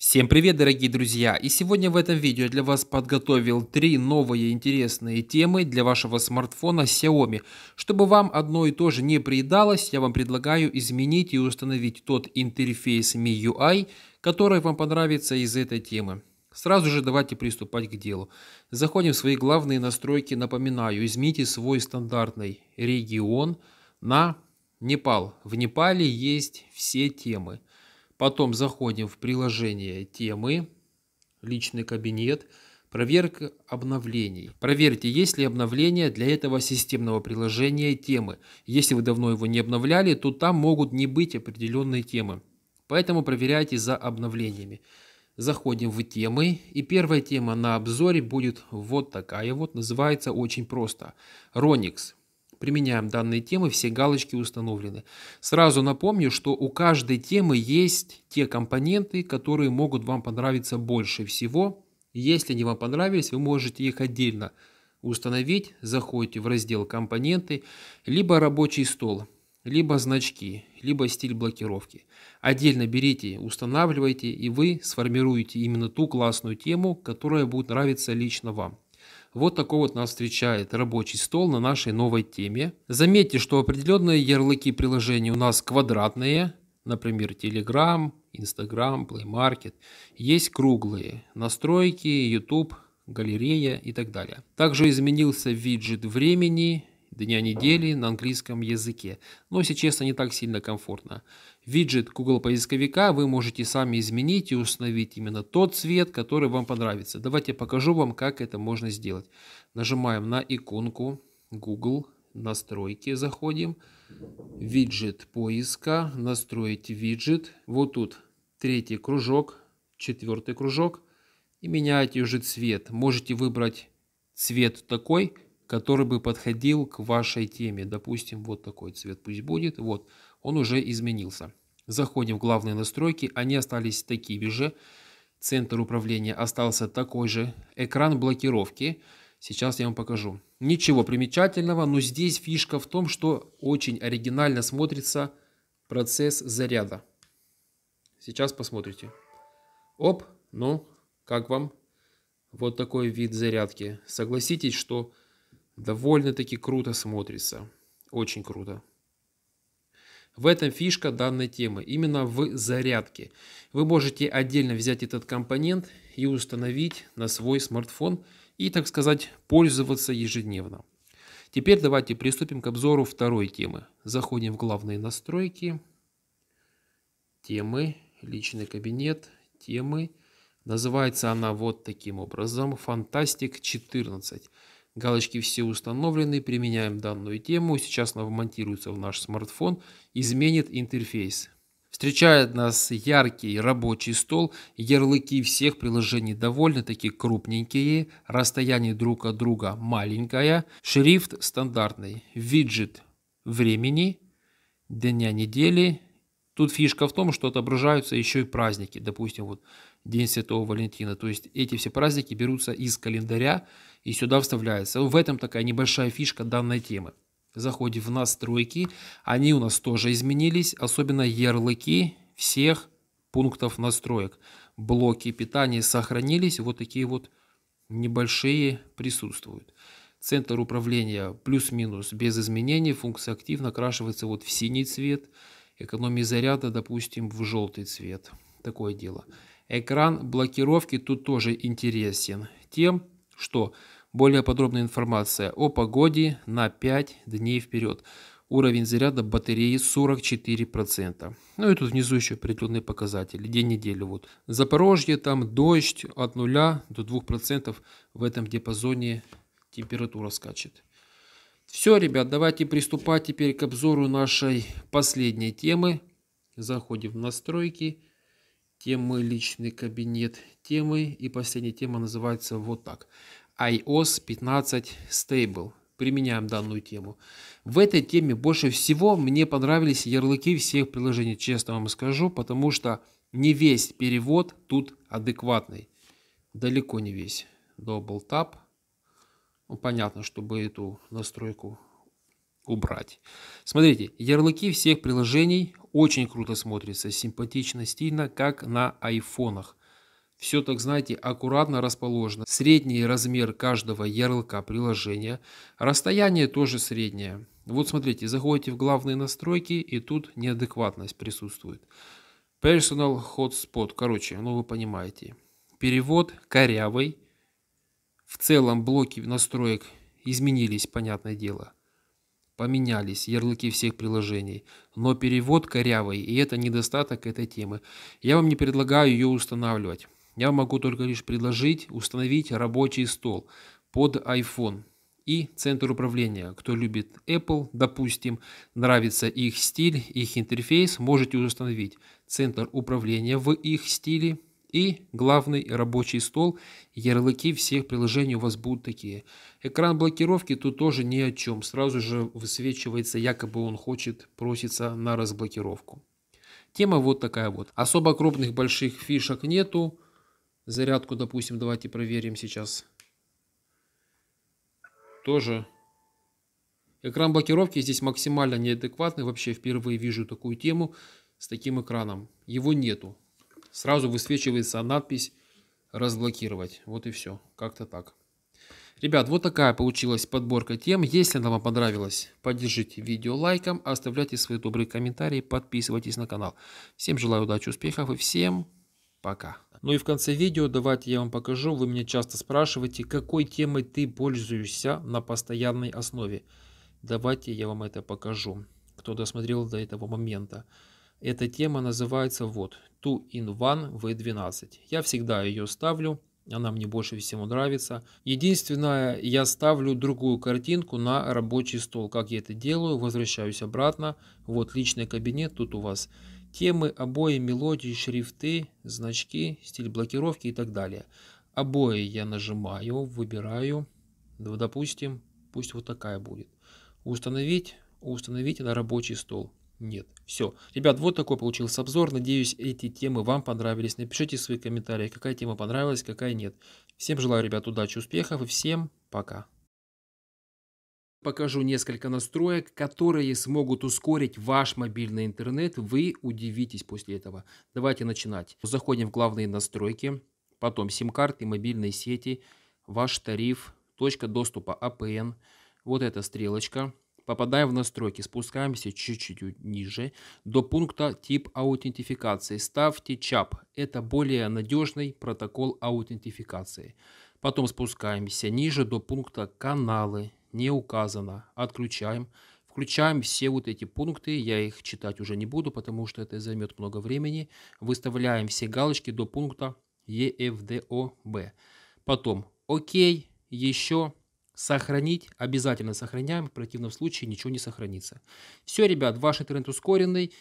Всем привет, дорогие друзья! И сегодня в этом видео я для вас подготовил три новые интересные темы для вашего смартфона Xiaomi. Чтобы вам одно и то же не приедалось, я вам предлагаю изменить и установить тот интерфейс MIUI, который вам понравится из этой темы. Сразу же давайте приступать к делу. Заходим в свои главные настройки. Напоминаю, измените свой стандартный регион на Непал. В Непале есть все темы. Потом заходим в приложение темы, личный кабинет, проверка обновлений. Проверьте, есть ли обновление для этого системного приложения темы. Если вы давно его не обновляли, то там могут не быть определенные темы. Поэтому проверяйте за обновлениями. Заходим в темы. И первая тема на обзоре будет вот такая вот. Называется очень просто. Ronix. Применяем данные темы, все галочки установлены. Сразу напомню, что у каждой темы есть те компоненты, которые могут вам понравиться больше всего. Если они вам понравились, вы можете их отдельно установить. Заходите в раздел «Компоненты», либо «Рабочий стол», либо «Значки», либо «Стиль блокировки». Отдельно берите, устанавливайте, и вы сформируете именно ту классную тему, которая будет нравиться лично вам. Вот такой вот нас встречает рабочий стол на нашей новой теме. Заметьте, что определенные ярлыки приложений у нас квадратные, например, Telegram, Instagram, Play Market. Есть круглые, настройки, YouTube, галерея и так далее. Также изменился виджет времени, дня недели на английском языке, но, если честно, не так сильно комфортно. Виджет Google поисковика вы можете сами изменить и установить именно тот цвет, который вам понравится. Давайте я покажу вам, как это можно сделать. Нажимаем на иконку Google, настройки, заходим, виджет поиска, настроить виджет. Вот тут третий кружок, четвертый кружок и меняете уже цвет. Можете выбрать цвет такой, который бы подходил к вашей теме. Допустим, вот такой цвет пусть будет. Вот, он уже изменился. Заходим в главные настройки, они остались такими же. Центр управления остался такой же. Экран блокировки. Сейчас я вам покажу. Ничего примечательного, но здесь фишка в том, что очень оригинально смотрится процесс заряда. Сейчас посмотрите. Оп, ну, как вам вот такой вид зарядки? Согласитесь, что довольно-таки круто смотрится. Очень круто. В этом фишка данной темы, именно в зарядке. Вы можете отдельно взять этот компонент и установить на свой смартфон и, так сказать, пользоваться ежедневно. Теперь давайте приступим к обзору второй темы. Заходим в главные настройки, темы, личный кабинет, темы. Называется она вот таким образом, Fantastic 14. Галочки все установлены, применяем данную тему. Сейчас она вмонтируется в наш смартфон, изменит интерфейс. Встречает нас яркий рабочий стол, ярлыки всех приложений довольно-таки крупненькие, расстояние друг от друга маленькое, шрифт стандартный, виджет времени, дня недели, Тут фишка в том, что отображаются еще и праздники, допустим, вот День Святого Валентина. То есть эти все праздники берутся из календаря и сюда вставляются. В этом такая небольшая фишка данной темы. Заходим в настройки, они у нас тоже изменились, особенно ярлыки всех пунктов настроек. Блоки питания сохранились, вот такие вот небольшие присутствуют. Центр управления плюс-минус без изменений, функция активно накрашивается вот в синий цвет – экономии заряда, допустим, в желтый цвет. Такое дело. Экран блокировки тут тоже интересен тем, что более подробная информация о погоде на 5 дней вперед. Уровень заряда батареи 44%. Ну и тут внизу еще определенные показатели. День недели. Вот. Запорожье, там дождь от 0 до 2% в этом диапазоне температура скачет. Все, ребят, давайте приступать теперь к обзору нашей последней темы. Заходим в настройки, темы, личный кабинет, темы. И последняя тема называется вот так. iOS 15 Stable. Применяем данную тему. В этой теме больше всего мне понравились ярлыки всех приложений, честно вам скажу, потому что не весь перевод тут адекватный. Далеко не весь. Double tap. Ну, понятно, чтобы эту настройку убрать. Смотрите, ярлыки всех приложений очень круто смотрятся, симпатично, стильно, как на айфонах. Все, так знаете, аккуратно расположено. Средний размер каждого ярлыка приложения. Расстояние тоже среднее. Вот смотрите, заходите в главные настройки, и тут неадекватность присутствует. Personal Hotspot, короче, ну вы понимаете. Перевод корявый, в целом блоки настроек изменились, понятное дело. Поменялись ярлыки всех приложений. Но перевод корявый, и это недостаток этой темы. Я вам не предлагаю ее устанавливать. Я могу только лишь предложить установить рабочий стол под iPhone и центр управления. Кто любит Apple, допустим, нравится их стиль, их интерфейс, можете установить центр управления в их стиле и главный рабочий стол, ярлыки всех приложений у вас будут такие. Экран блокировки тут тоже ни о чем, сразу же высвечивается, якобы он хочет проситься на разблокировку. Тема вот такая вот. Особо крупных больших фишек нету. Зарядку, допустим, давайте проверим сейчас. Тоже. Экран блокировки здесь максимально неадекватный. Вообще впервые вижу такую тему с таким экраном. Его нету сразу высвечивается надпись «Разблокировать». Вот и все. Как-то так. Ребят, вот такая получилась подборка тем. Если она вам понравилась, поддержите видео лайком, оставляйте свои добрые комментарии, подписывайтесь на канал. Всем желаю удачи, успехов и всем пока. Ну и в конце видео давайте я вам покажу, вы меня часто спрашиваете, какой темой ты пользуешься на постоянной основе. Давайте я вам это покажу, кто досмотрел до этого момента. Эта тема называется вот Two in One V12. Я всегда ее ставлю, она мне больше всего нравится. Единственное, я ставлю другую картинку на рабочий стол. Как я это делаю, возвращаюсь обратно. Вот личный кабинет, тут у вас темы, обои, мелодии, шрифты, значки, стиль блокировки и так далее. Обои я нажимаю, выбираю, допустим, пусть вот такая будет. Установить, установить на рабочий стол нет. Все. Ребят, вот такой получился обзор. Надеюсь, эти темы вам понравились. Напишите свои комментарии, какая тема понравилась, какая нет. Всем желаю, ребят, удачи, успехов и всем пока. Покажу несколько настроек, которые смогут ускорить ваш мобильный интернет. Вы удивитесь после этого. Давайте начинать. Заходим в главные настройки, потом сим-карты, мобильные сети, ваш тариф, точка доступа APN, а вот эта стрелочка – Попадаем в настройки, спускаемся чуть-чуть ниже до пункта тип аутентификации. Ставьте ЧАП, это более надежный протокол аутентификации. Потом спускаемся ниже до пункта каналы, не указано, отключаем. Включаем все вот эти пункты, я их читать уже не буду, потому что это займет много времени. Выставляем все галочки до пункта EFDOB. Потом ОК, еще Сохранить обязательно сохраняем, в противном случае ничего не сохранится. Все, ребят, ваш интернет ускоренный.